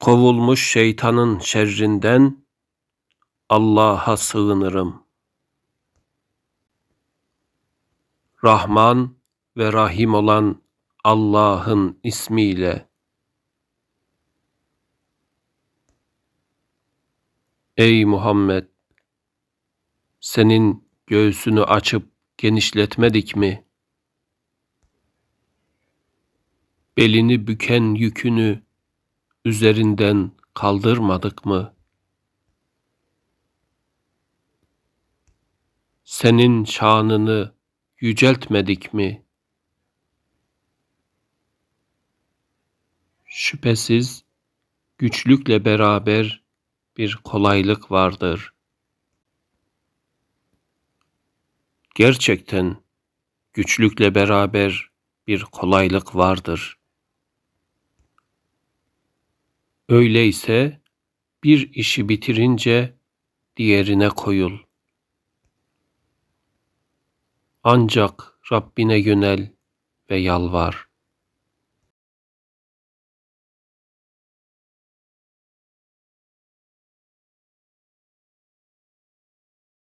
Kovulmuş şeytanın şerrinden Allah'a sığınırım. Rahman ve Rahim olan Allah'ın ismiyle. Ey Muhammed! Senin göğsünü açıp genişletmedik mi? Belini büken yükünü üzerinden kaldırmadık mı? Senin şanını yüceltmedik mi? Şüphesiz güçlükle beraber bir kolaylık vardır. Gerçekten güçlükle beraber bir kolaylık vardır.'' Öyleyse bir işi bitirince diğerine koyul. Ancak Rabbine yönel ve yalvar.''